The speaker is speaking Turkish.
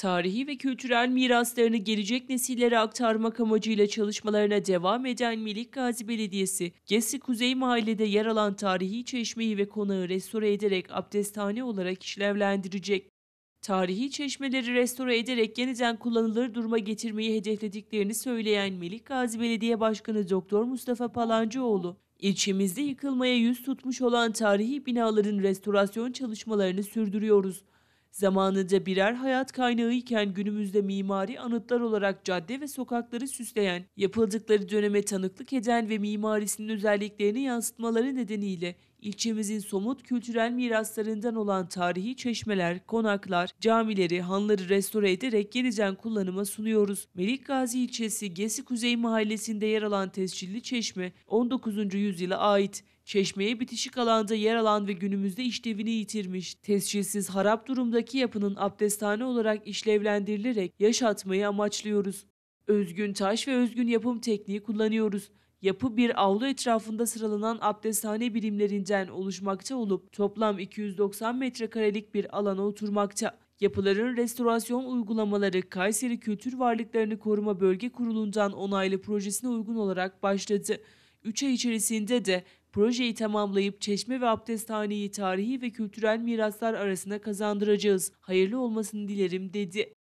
tarihi ve kültürel miraslarını gelecek nesillere aktarmak amacıyla çalışmalarına devam eden Milik Gazi Belediyesi, Gesi Kuzey Mahalle'de yer alan tarihi çeşmeyi ve konağı restore ederek abdesthane olarak işlevlendirecek. Tarihi çeşmeleri restore ederek yeniden kullanılır duruma getirmeyi hedeflediklerini söyleyen Melik Gazi Belediye Başkanı Doktor Mustafa Palancıoğlu, İlçemizde yıkılmaya yüz tutmuş olan tarihi binaların restorasyon çalışmalarını sürdürüyoruz. Zamanında birer hayat kaynağı iken günümüzde mimari anıtlar olarak cadde ve sokakları süsleyen, yapıldıkları döneme tanıklık eden ve mimarisinin özelliklerini yansıtmaları nedeniyle ilçemizin somut kültürel miraslarından olan tarihi çeşmeler, konaklar, camileri, hanları restore ederek yeniden kullanıma sunuyoruz. Melik Gazi ilçesi Gesi Kuzey mahallesinde yer alan tescilli çeşme 19. yüzyıla ait. Çeşmeye bitişik alanda yer alan ve günümüzde işlevini yitirmiş, tescilsiz harap durumdaki yapının abdesthane olarak işlevlendirilerek yaşatmayı amaçlıyoruz. Özgün taş ve özgün yapım tekniği kullanıyoruz. Yapı bir avlu etrafında sıralanan abdesthane birimlerinden oluşmakta olup toplam 290 metrekarelik bir alana oturmakta. Yapıların restorasyon uygulamaları Kayseri Kültür Varlıklarını Koruma Bölge Kurulu'ndan onaylı projesine uygun olarak başladı. 3 ay içerisinde de projeyi tamamlayıp çeşme ve abdesthaneyi tarihi ve kültürel miraslar arasına kazandıracağız. Hayırlı olmasını dilerim dedi.